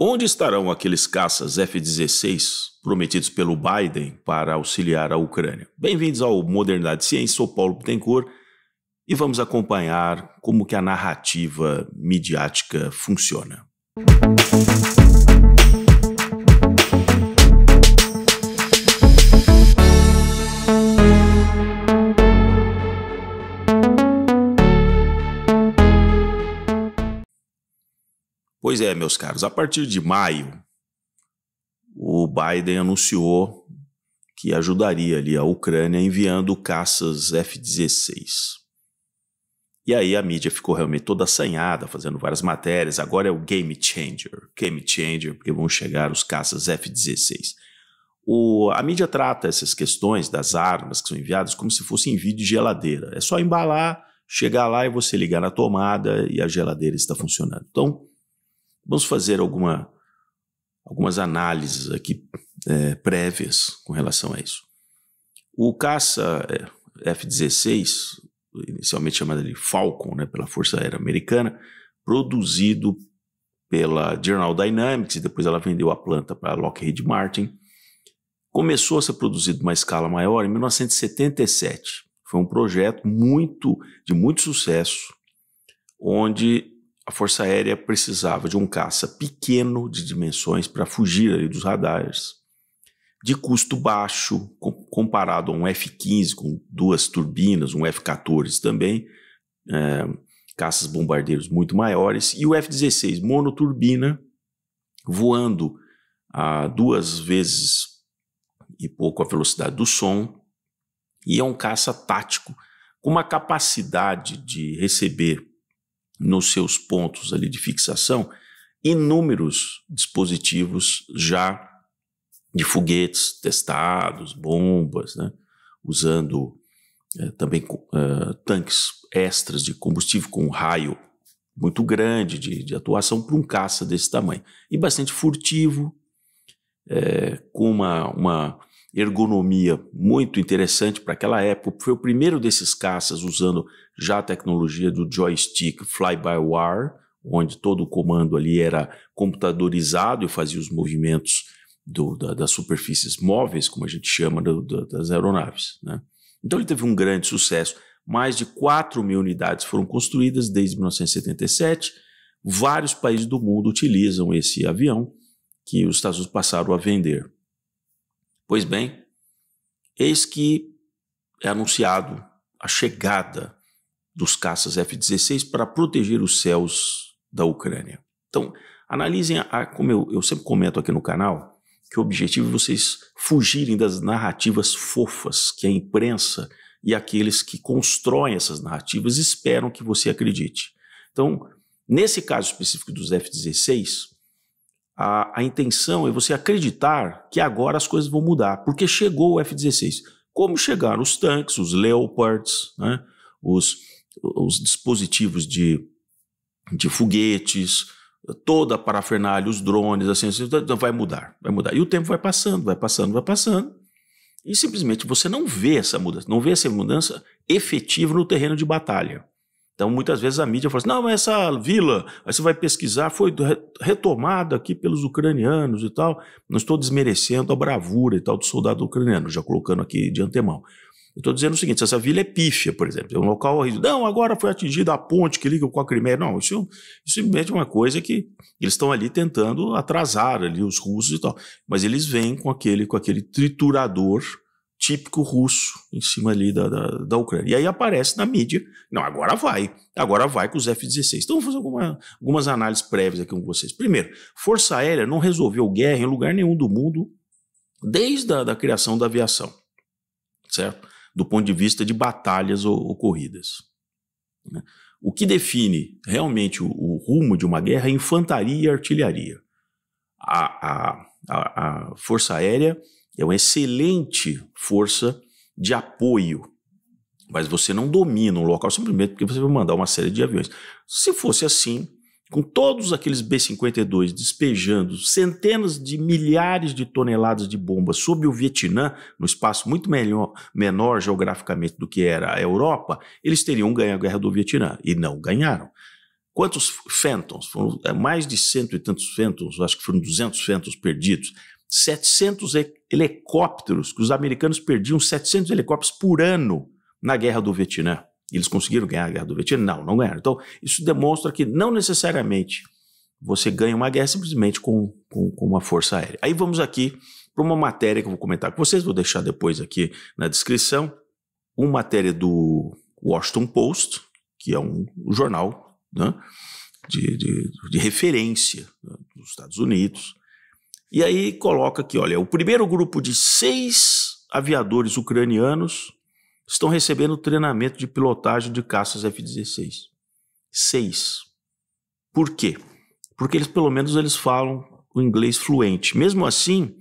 Onde estarão aqueles caças F-16 prometidos pelo Biden para auxiliar a Ucrânia? Bem-vindos ao Modernidade Ciência, sou Paulo Bittencourt e vamos acompanhar como que a narrativa midiática funciona. Pois é, meus caros, a partir de maio, o Biden anunciou que ajudaria ali a Ucrânia enviando caças F-16. E aí a mídia ficou realmente toda assanhada, fazendo várias matérias. Agora é o game changer. Game changer, porque vão chegar os caças F-16. a mídia trata essas questões das armas que são enviadas como se fosse envio de geladeira. É só embalar, chegar lá e você ligar na tomada e a geladeira está funcionando. Então, Vamos fazer alguma, algumas análises aqui é, prévias com relação a isso. O caça é, F-16, inicialmente chamado de Falcon, né, pela Força Aérea Americana, produzido pela General Dynamics, e depois ela vendeu a planta para a Lockheed Martin, começou a ser produzido em uma escala maior em 1977. Foi um projeto muito de muito sucesso, onde a Força Aérea precisava de um caça pequeno de dimensões para fugir dos radares, de custo baixo, comparado a um F-15 com duas turbinas, um F-14 também, é, caças bombardeiros muito maiores, e o F-16 monoturbina, voando a duas vezes e pouco a velocidade do som, e é um caça tático com uma capacidade de receber nos seus pontos ali de fixação inúmeros dispositivos já de foguetes testados, bombas, né? usando é, também eh, tanques extras de combustível com um raio muito grande de, de atuação para um caça desse tamanho. E bastante furtivo, é, com uma, uma ergonomia muito interessante para aquela época. Foi o primeiro desses caças usando já a tecnologia do joystick fly-by-wire, onde todo o comando ali era computadorizado e fazia os movimentos do, da, das superfícies móveis, como a gente chama, do, do, das aeronaves. Né? Então ele teve um grande sucesso. Mais de 4 mil unidades foram construídas desde 1977. Vários países do mundo utilizam esse avião que os Estados Unidos passaram a vender. Pois bem, eis que é anunciado a chegada dos caças F-16 para proteger os céus da Ucrânia. Então, analisem, a, como eu, eu sempre comento aqui no canal, que o objetivo é vocês fugirem das narrativas fofas que a imprensa e aqueles que constroem essas narrativas esperam que você acredite. Então, nesse caso específico dos F-16, a, a intenção é você acreditar que agora as coisas vão mudar, porque chegou o F-16. Como chegaram os tanques, os Leopards, né? os, os dispositivos de, de foguetes, toda a parafernália, os drones, assim, assim, então vai mudar, vai mudar. E o tempo vai passando, vai passando, vai passando. E simplesmente você não vê essa mudança, não vê essa mudança efetiva no terreno de batalha. Então, muitas vezes a mídia fala assim: não, mas essa vila, aí você vai pesquisar, foi retomada aqui pelos ucranianos e tal. Não estou desmerecendo a bravura e tal do soldado ucraniano, já colocando aqui de antemão. estou dizendo o seguinte: se essa vila é pífia, por exemplo, é um local horrível. Não, agora foi atingida a ponte que liga com a Crimeia. Não, isso, isso é uma coisa que eles estão ali tentando atrasar ali os russos e tal. Mas eles vêm com aquele, com aquele triturador típico russo em cima ali da, da, da Ucrânia. E aí aparece na mídia, não, agora vai, agora vai com os F-16. Então vou fazer alguma, algumas análises prévias aqui com vocês. Primeiro, Força Aérea não resolveu guerra em lugar nenhum do mundo desde a da criação da aviação, certo? Do ponto de vista de batalhas ocorridas. Né? O que define realmente o, o, rumo de uma guerra é infantaria e artilharia. A, a, a, a Força Aérea é uma excelente força de apoio, mas você não domina um local simplesmente porque você vai mandar uma série de aviões. Se fosse assim, com todos aqueles B-52 despejando centenas de milhares de toneladas de bombas sobre o Vietnã, no espaço muito melhor, menor geograficamente do que era a Europa, eles teriam ganho a guerra do Vietnã. E não ganharam. Quantos Phantoms? Foram é, mais de cento e tantos Phantoms, acho que foram 200 Phantoms perdidos. 700 helicópteros, que os americanos perdiam 700 helicópteros por ano na Guerra do Vietnã. Eles conseguiram ganhar a Guerra do Vietnã? Não, não ganharam. Então, isso demonstra que não necessariamente você ganha uma guerra simplesmente com, com, com uma força aérea. Aí vamos aqui para uma matéria que eu vou comentar com vocês, vou deixar depois aqui na descrição, uma matéria do Washington Post, que é um, jornal né, de, de, de referência né, dos Estados Unidos, e aí coloca aqui, olha, o primeiro grupo de seis aviadores ucranianos estão recebendo treinamento de pilotagem de caças F-16. Seis. Por quê? Porque eles, pelo menos, eles falam o inglês fluente. Mesmo assim,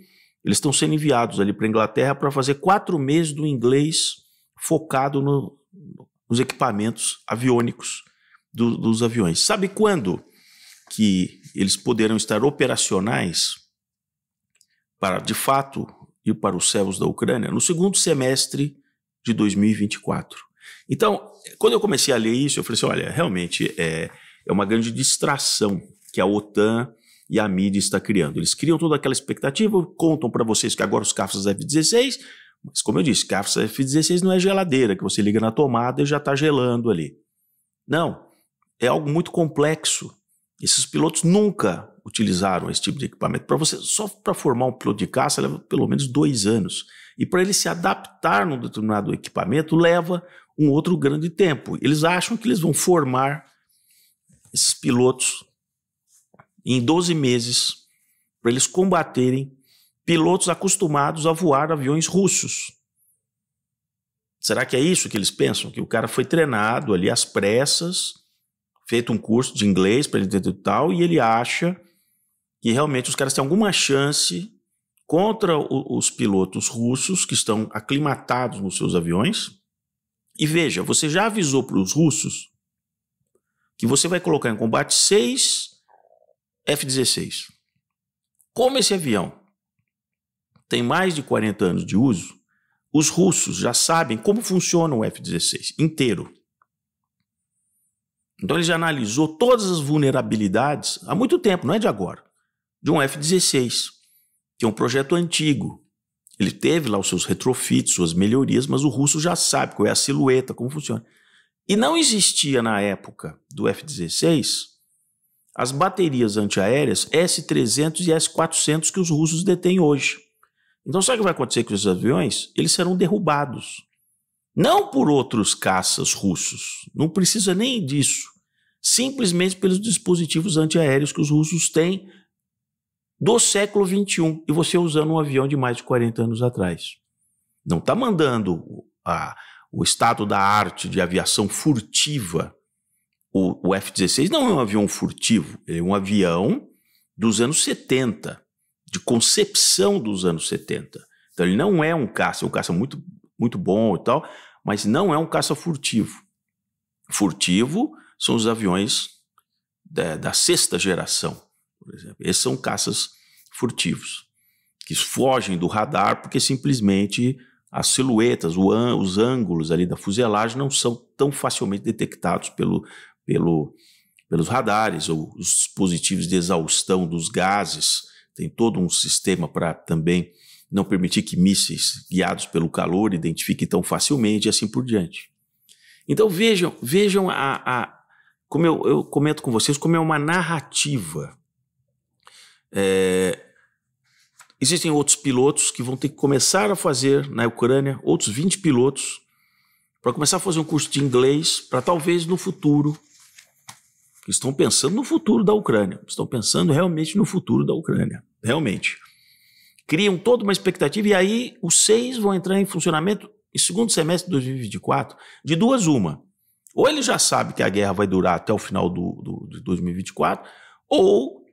eles estão sendo enviados ali para a Inglaterra para fazer quatro meses do inglês focado no, nos equipamentos aviônicos do, dos aviões. Sabe quando que eles poderão estar operacionais? para, de fato, ir para os céus da Ucrânia no segundo semestre de 2024. Então, quando eu comecei a ler isso, eu falei assim: olha, realmente é, é uma grande distração que a OTAN e a mídia está criando. Eles criam toda aquela expectativa, contam para vocês que agora os caças F-16, mas como eu disse, caças F-16 não é geladeira que você liga na tomada e já está gelando ali. Não, é algo muito complexo. Esses pilotos nunca utilizaram esse tipo de equipamento. Para você, só para formar um piloto de caça leva pelo menos dois anos. E para ele se adaptar num determinado equipamento leva um outro grande tempo. Eles acham que eles vão formar esses pilotos em 12 meses para eles combaterem pilotos acostumados a voar aviões russos. Será que é isso que eles pensam? Que o cara foi treinado ali às pressas, feito um curso de inglês para ele e tal, e ele acha que realmente os caras têm alguma chance contra o, os pilotos russos que estão aclimatados nos seus aviões. E veja, você já avisou para os russos que você vai colocar em combate seis F-16. Como esse avião tem mais de 40 anos de uso, os russos já sabem como funciona o F-16 inteiro. Então ele já analisou todas as vulnerabilidades há muito tempo, não é de agora de um F-16, que é um projeto antigo. Ele teve lá os seus retrofits, suas melhorias, mas o russo já sabe qual é a silhueta, como funciona. E não existia na época do F-16 as baterias antiaéreas S-300 e S-400 que os russos detêm hoje. Então, sabe o que vai acontecer com esses aviões? Eles serão derrubados. Não por outros caças russos, não precisa nem disso. Simplesmente pelos dispositivos antiaéreos que os russos têm do século XXI e você usando um avião de mais de 40 anos atrás. Não está mandando a, o estado da arte de aviação furtiva. O, o F-16 não é um avião furtivo, é um avião dos anos 70, de concepção dos anos 70. Então ele não é um caça, é um caça muito, muito bom e tal, mas não é um caça furtivo. Furtivo são os aviões da, da sexta geração, por exemplo. Esses são caças furtivos, que fogem do radar porque simplesmente as silhuetas, an, os ângulos ali da fuselagem não são tão facilmente detectados pelo, pelo, pelos radares ou os dispositivos de exaustão dos gases. Tem todo um sistema para também não permitir que mísseis guiados pelo calor identifiquem tão facilmente e assim por diante. Então vejam, vejam a, a como eu, eu comento com vocês, como é uma narrativa é, existem outros pilotos que vão ter que começar a fazer na Ucrânia, outros 20 pilotos, para começar a fazer um curso de inglês, para talvez no futuro. Estão pensando no futuro da Ucrânia, estão pensando realmente no futuro da Ucrânia, realmente. Criam toda uma expectativa e aí os seis vão entrar em funcionamento em segundo semestre de 2024, de duas uma. Ou ele já sabe que a guerra vai durar até o final do, do de 2024, ou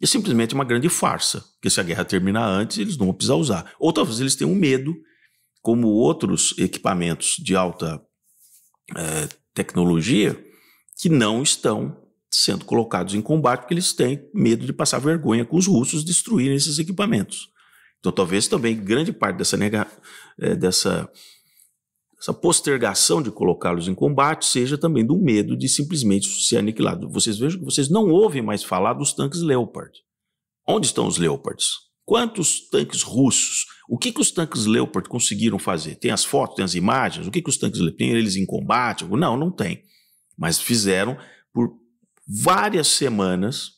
é simplesmente uma grande farsa, porque se a guerra terminar antes, eles não vão precisar usar. Ou talvez eles tenham medo, como outros equipamentos de alta é, tecnologia, que não estão sendo colocados em combate, porque eles têm medo de passar vergonha com os russos destruírem esses equipamentos. Então, talvez também grande parte dessa, nega, é, dessa essa postergação de colocá-los em combate seja também do medo de simplesmente ser aniquilado. Vocês vejam que vocês não ouvem mais falar dos tanques Leopard. Onde estão os Leopards? Quantos tanques russos? O que, que os tanques Leopard conseguiram fazer? Tem as fotos, tem as imagens? O que, que os tanques Leopard têm eles em combate? Não, não tem. Mas fizeram por várias semanas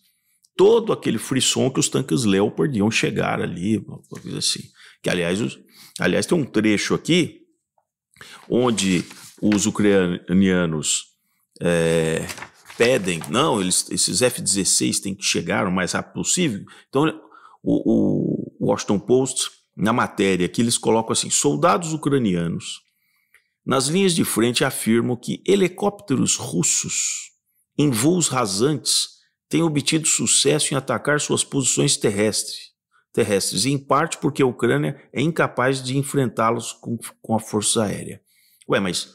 todo aquele frisson que os tanques Leopard iam chegar ali, coisa assim. Que aliás, os, aliás tem um trecho aqui onde os ucranianos é, pedem, não, eles, esses F-16 têm que chegar o mais rápido possível. Então, o, o Washington Post, na matéria que eles colocam assim: soldados ucranianos nas linhas de frente afirmam que helicópteros russos em voos rasantes têm obtido sucesso em atacar suas posições terrestres terrestres, em parte porque a Ucrânia é incapaz de enfrentá-los com, com a força aérea. Ué, mas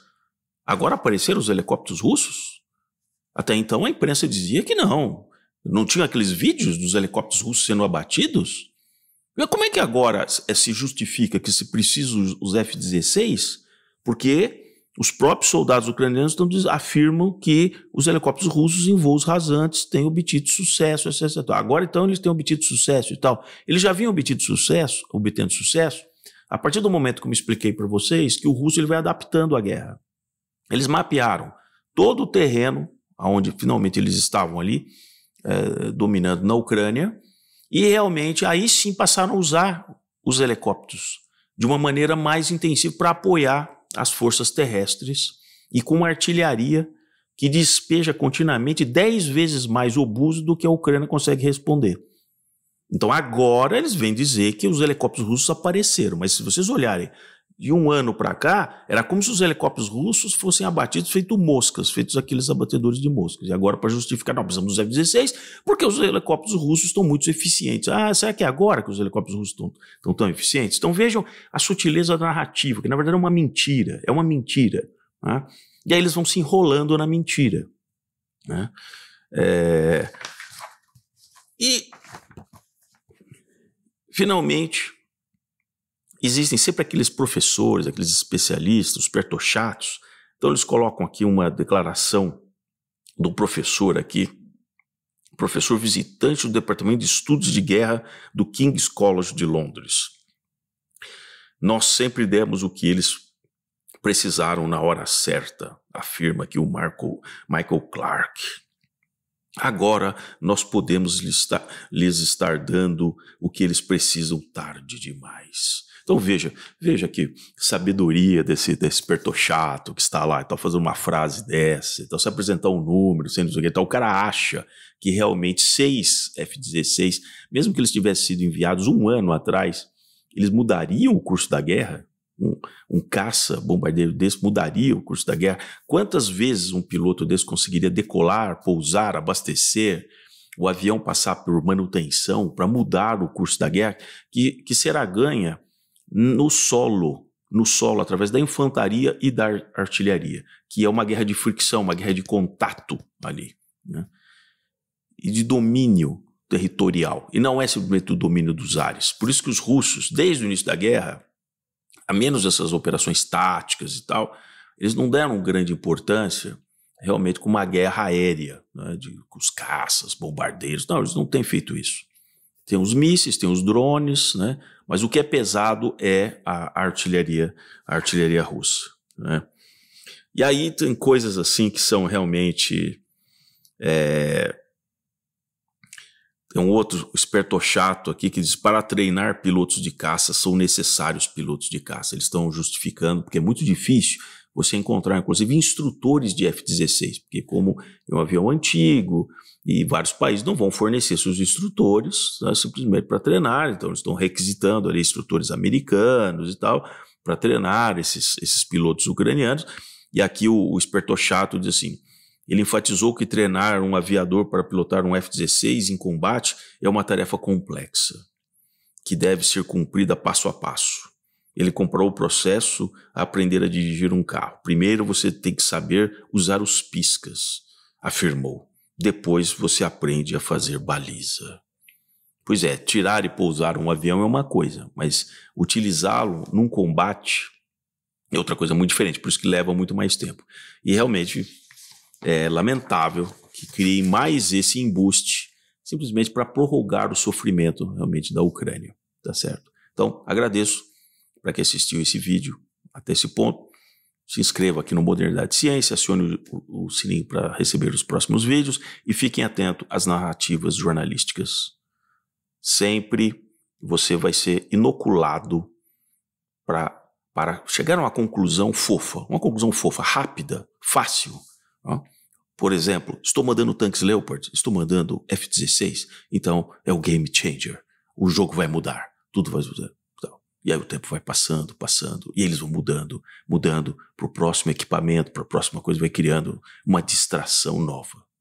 agora apareceram os helicópteros russos? Até então a imprensa dizia que não. Não tinha aqueles vídeos dos helicópteros russos sendo abatidos? E como é que agora eh, se justifica que se precisa os F-16? Porque os próprios soldados ucranianos estão, afirmam que os helicópteros russos em voos rasantes têm obtido sucesso, etc, etc. Agora, então, eles têm obtido sucesso e tal. Eles já vinham obtido sucesso, obtendo sucesso, a partir do momento que eu me expliquei para vocês que o russo ele vai adaptando a guerra. Eles mapearam todo o terreno onde finalmente eles estavam ali eh, dominando na Ucrânia e realmente aí sim passaram a usar os helicópteros de uma maneira mais intensiva para apoiar as forças terrestres e com uma artilharia que despeja continuamente 10 vezes mais obuso do que a Ucrânia consegue responder. Então agora eles vêm dizer que os helicópteros russos apareceram, mas se vocês olharem de um ano para cá, era como se os helicópteros russos fossem abatidos feito moscas, feitos aqueles abatedores de moscas. E agora, para justificar, não, precisamos dos F-16, porque os helicópteros russos estão muito eficientes. Ah, será que é agora que os helicópteros russos estão, estão tão eficientes? Então vejam a sutileza da narrativa, que na verdade é uma mentira, é uma mentira. Né? E aí eles vão se enrolando na mentira. Né? É... E, finalmente, existem sempre aqueles professores, aqueles especialistas, os pertochatos. Então eles colocam aqui uma declaração do professor aqui, professor visitante do Departamento de Estudos de Guerra do King's College de Londres. Nós sempre demos o que eles precisaram na hora certa, afirma aqui o Marco, Michael Clark. Agora nós podemos lhes estar, lhes estar dando o que eles precisam tarde demais. Então veja, veja que sabedoria desse, desse pertochato que está lá, está então, fazendo uma frase dessa, então se apresentar um número, sem não o que, então o cara acha que realmente seis F-16, mesmo que eles tivessem sido enviados um ano atrás, eles mudariam o curso da guerra? Um, um, caça bombardeiro desse mudaria o curso da guerra? Quantas vezes um piloto desse conseguiria decolar, pousar, abastecer, o avião passar por manutenção para mudar o curso da guerra? Que, que será ganha no solo, no solo através da infantaria e da artilharia, que é uma guerra de fricção, uma guerra de contato ali, né? e de domínio territorial. E não é simplesmente o domínio dos ares. Por isso que os russos, desde o início da guerra, a menos essas operações táticas e tal, eles não deram grande importância realmente com uma guerra aérea, né, de, com os caças, bombardeiros. Não, eles não têm feito isso. Tem os mísseis, tem os drones, né? mas o que é pesado é a artilharia, a artilharia russa. Né? E aí tem coisas assim que são realmente. É... Tem um outro esperto chato aqui que diz: para treinar pilotos de caça são necessários pilotos de caça. Eles estão justificando, porque é muito difícil você encontrar, inclusive, instrutores de F-16, porque como é um avião antigo e vários países não vão fornecer seus instrutores né, simplesmente para treinar, então eles estão requisitando ali instrutores americanos e tal para treinar esses, esses pilotos ucranianos. E aqui o, o Espertochato diz assim, ele enfatizou que treinar um aviador para pilotar um F-16 em combate é uma tarefa complexa, que deve ser cumprida passo a passo. Ele comprou o processo a aprender a dirigir um carro. Primeiro você tem que saber usar os piscas, afirmou. Depois você aprende a fazer baliza. Pois é, tirar e pousar um avião é uma coisa, mas utilizá-lo num combate é outra coisa muito diferente, por isso que leva muito mais tempo. E realmente é lamentável que criem mais esse embuste simplesmente para prorrogar o sofrimento realmente da Ucrânia, tá certo? Então, agradeço para quem assistiu esse vídeo até esse ponto. Se inscreva aqui no Modernidade Ciência, acione o, o sininho para receber os próximos vídeos e fiquem atentos às narrativas jornalísticas. Sempre você vai ser inoculado para para chegar a uma conclusão fofa, uma conclusão fofa, rápida, fácil. Ó. Por exemplo, estou mandando tanques Leopard, estou mandando F-16, então é o game changer. O jogo vai mudar, tudo vai mudar. E aí o tempo vai passando, passando, e eles vão mudando, mudando para o próximo equipamento, para a próxima coisa, vai criando uma distração nova.